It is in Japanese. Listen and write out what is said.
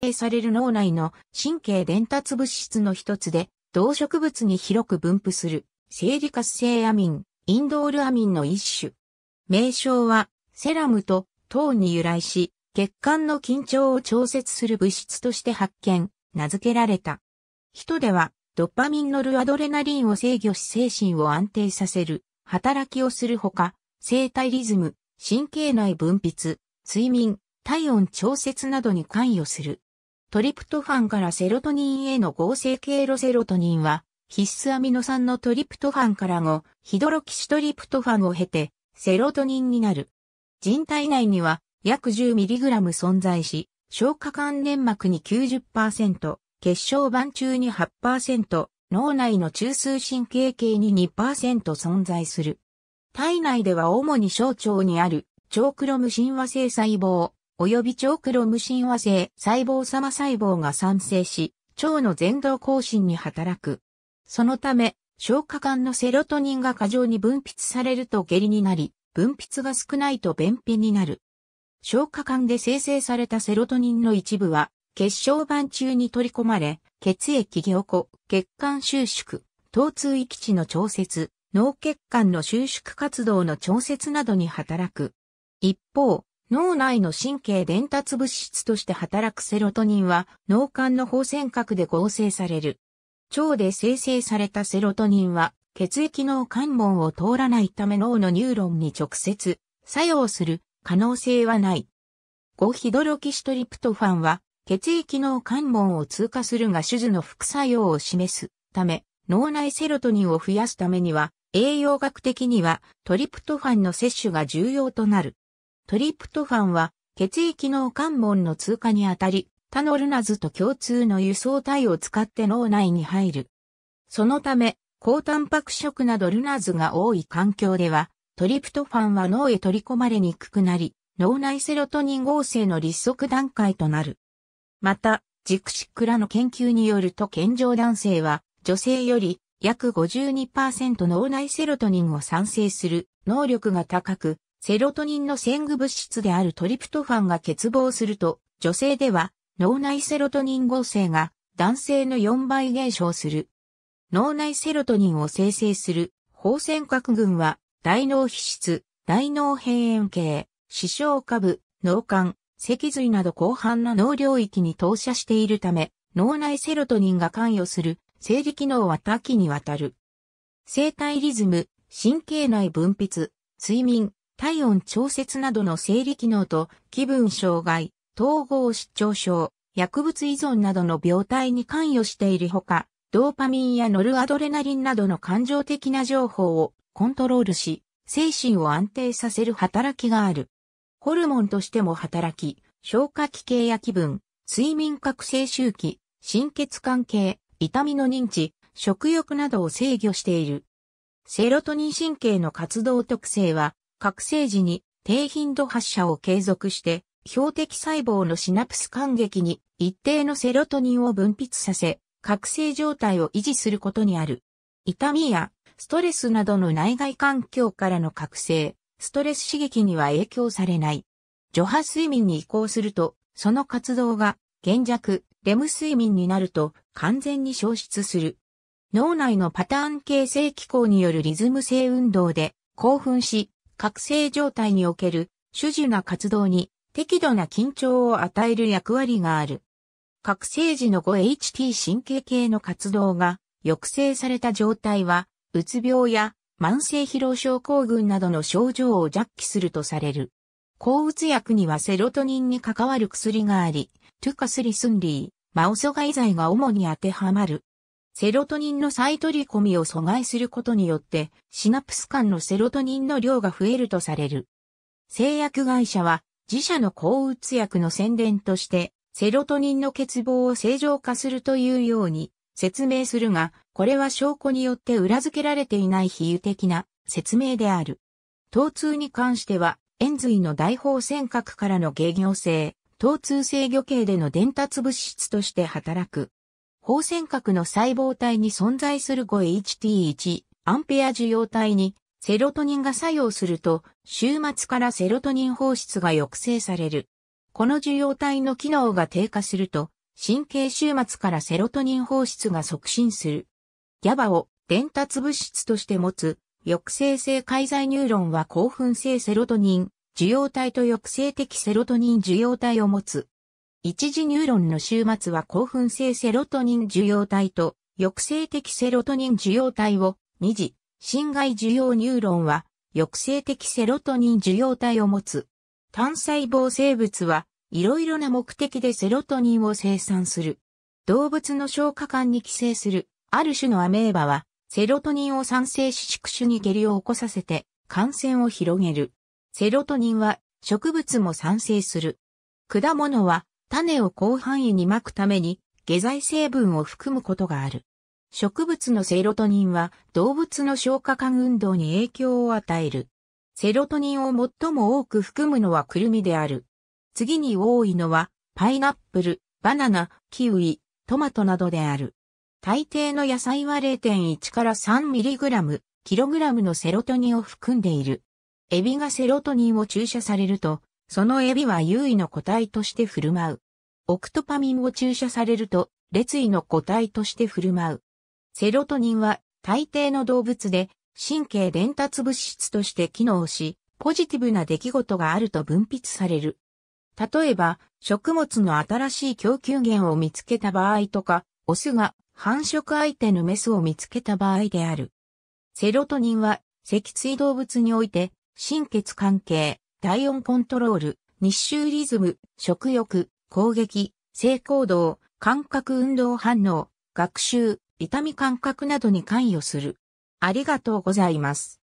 定される脳内の神経伝達物質の一つで、動植物に広く分布する、生理活性アミン、インドールアミンの一種。名称は、セラムと糖に由来し、血管の緊張を調節する物質として発見、名付けられた。人では、ドパミンのルアドレナリンを制御し精神を安定させる、働きをするほか、生体リズム、神経内分泌、睡眠、体温調節などに関与する。トリプトファンからセロトニンへの合成経路セロトニンは必須アミノ酸のトリプトファンから後、ヒドロキシトリプトファンを経てセロトニンになる。人体内には約 10mg 存在し、消化管粘膜に90%、血小板中に8%、脳内の中枢神経系に2%存在する。体内では主に小腸にある、腸クロム神話性細胞、及び腸クロム神和性細胞様細胞が産生し、腸の全動更新に働く。そのため、消化管のセロトニンが過剰に分泌されると下痢になり、分泌が少ないと便秘になる。消化管で生成されたセロトニンの一部は、血小板中に取り込まれ、血液凝固、血管収縮、疼痛域地の調節、脳血管の収縮活動の調節などに働く。一方、脳内の神経伝達物質として働くセロトニンは脳幹の放線核で合成される。腸で生成されたセロトニンは血液脳関門を通らないため脳のニューロンに直接作用する可能性はない。5ヒドロキシトリプトファンは血液脳関門を通過するが手術の副作用を示すため脳内セロトニンを増やすためには栄養学的にはトリプトファンの摂取が重要となる。トリプトファンは血液脳関門の通過にあたり、他のルナズと共通の輸送体を使って脳内に入る。そのため、高タンパク食などルナズが多い環境では、トリプトファンは脳へ取り込まれにくくなり、脳内セロトニン合成の立足段階となる。また、ジクシックらの研究によると健常男性は、女性より約52%脳内セロトニンを産生する能力が高く、セロトニンの先具物質であるトリプトファンが欠乏すると、女性では脳内セロトニン合成が男性の4倍減少する。脳内セロトニンを生成する放線核群は大脳皮質、大脳辺縁系、視床下部、脳幹、脊髄など広範な脳領域に投射しているため、脳内セロトニンが関与する生理機能は多岐にわたる。生体リズム、神経内分泌、睡眠、体温調節などの生理機能と気分障害、統合失調症、薬物依存などの病態に関与しているほか、ドーパミンやノルアドレナリンなどの感情的な情報をコントロールし、精神を安定させる働きがある。ホルモンとしても働き、消化器系や気分、睡眠覚醒周期、心血管系、痛みの認知、食欲などを制御している。セロトニン神経の活動特性は、覚醒時に低頻度発射を継続して、標的細胞のシナプス感激に一定のセロトニンを分泌させ、覚醒状態を維持することにある。痛みやストレスなどの内外環境からの覚醒、ストレス刺激には影響されない。除波睡眠に移行すると、その活動が減弱、レム睡眠になると完全に消失する。脳内のパターン形成機構によるリズム性運動で興奮し、覚醒状態における主樹な活動に適度な緊張を与える役割がある。覚醒時の 5HT 神経系の活動が抑制された状態は、うつ病や慢性疲労症候群などの症状を弱気するとされる。抗うつ薬にはセロトニンに関わる薬があり、トゥカスリスンリー、マオソガイ剤が主に当てはまる。セロトニンの再取り込みを阻害することによって、シナプス間のセロトニンの量が増えるとされる。製薬会社は、自社の抗うつ薬の宣伝として、セロトニンの欠乏を正常化するというように説明するが、これは証拠によって裏付けられていない比喩的な説明である。疼痛に関しては、塩髄の大方尖閣からの芸業性、疼痛制御系での伝達物質として働く放線核の細胞体に存在する 5HT1 アンペア受容体にセロトニンが作用すると、終末からセロトニン放出が抑制される。この受容体の機能が低下すると、神経終末からセロトニン放出が促進する。ギャバを伝達物質として持つ、抑制性介在ニューロンは興奮性セロトニン受容体と抑制的セロトニン受容体を持つ。一次ニューロンの終末は興奮性セロトニン受容体と抑制的セロトニン受容体を、二次、侵害受容ニューロンは抑制的セロトニン受容体を持つ。単細胞生物はいろいろな目的でセロトニンを生産する。動物の消化管に寄生するある種のアメーバはセロトニンを産生し宿主に下痢を起こさせて感染を広げる。セロトニンは植物も産生する。果物は種を広範囲にまくために、下剤成分を含むことがある。植物のセロトニンは動物の消化管運動に影響を与える。セロトニンを最も多く含むのはクルミである。次に多いのはパイナップル、バナナ、キウイ、トマトなどである。大抵の野菜は0.1から 3mg、キログラムのセロトニンを含んでいる。エビがセロトニンを注射されると、そのエビは優位の個体として振る舞う。オクトパミンを注射されると、列位の個体として振る舞う。セロトニンは大抵の動物で神経伝達物質として機能し、ポジティブな出来事があると分泌される。例えば、食物の新しい供給源を見つけた場合とか、オスが繁殖相手のメスを見つけた場合である。セロトニンは、脊椎動物において、心血関係、体温コントロール、日周リズム、食欲、攻撃、性行動、感覚運動反応、学習、痛み感覚などに関与する。ありがとうございます。